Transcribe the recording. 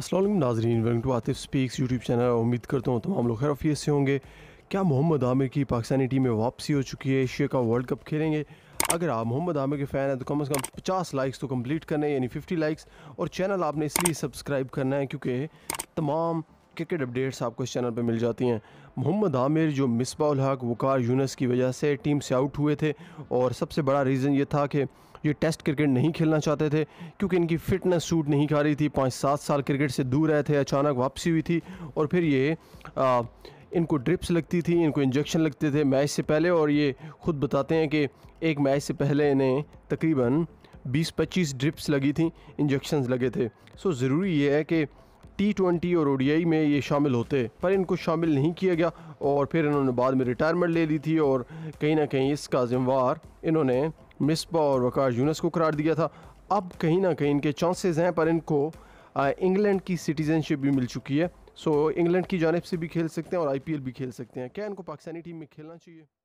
असलम नाजरीन welcome to Atif speaks YouTube channel उम्मीद करता हूँ तमाम लोग खैरफियत से होंगे क्या मोहम्मद आमिर की पाकिस्तानी टीम में वापसी हो चुकी है एशिया का वर्ल्ड कप खेलेंगे अगर आप मोहम्मद आमिर के फ़ैन हैं तो कम से कम 50 लाइक्स तो कंप्लीट करने यानी 50 लाइक्स और चैनल आपने इसलिए सब्सक्राइब करना है क्योंकि तमाम क्रिकेट अपडेट्स आपको इस चैनल पर मिल जाती हैं मोहम्मद आमिर जो मिसबा उलहक वकार यूनस की वजह से टीम से आउट हुए थे और सबसे बड़ा रीज़न ये था कि ये टेस्ट क्रिकेट नहीं खेलना चाहते थे क्योंकि इनकी फ़िटनेस सूट नहीं खा रही थी पाँच सात साल क्रिकेट से दूर रहे थे अचानक वापसी हुई थी और फिर ये आ, इनको ड्रिप्स लगती थी इनको इंजेक्शन लगते थे मैच से पहले और ये ख़ुद बताते हैं कि एक मैच से पहले इन्हें तकरीबन 20-25 ड्रिप्स लगी थी इंजेक्शन लगे थे सो ज़रूरी ये है कि टी ट्वेंटी और ओडीआई में ये शामिल होते पर इनको शामिल नहीं किया गया और फिर इन्होंने बाद में रिटायरमेंट ले ली थी और कहीं ना कहीं इसका जिम्मेवार इन्होंने मिसबा और वकार यूनस को करार दिया था अब कहीं ना कहीं इनके चांसेस हैं पर इनको इंग्लैंड की सिटीजनशिप भी मिल चुकी है सो इंग्लैंड की जानब से भी खेल सकते हैं और आई भी खेल सकते हैं क्या इनको पाकिस्तानी टीम में खेलना चाहिए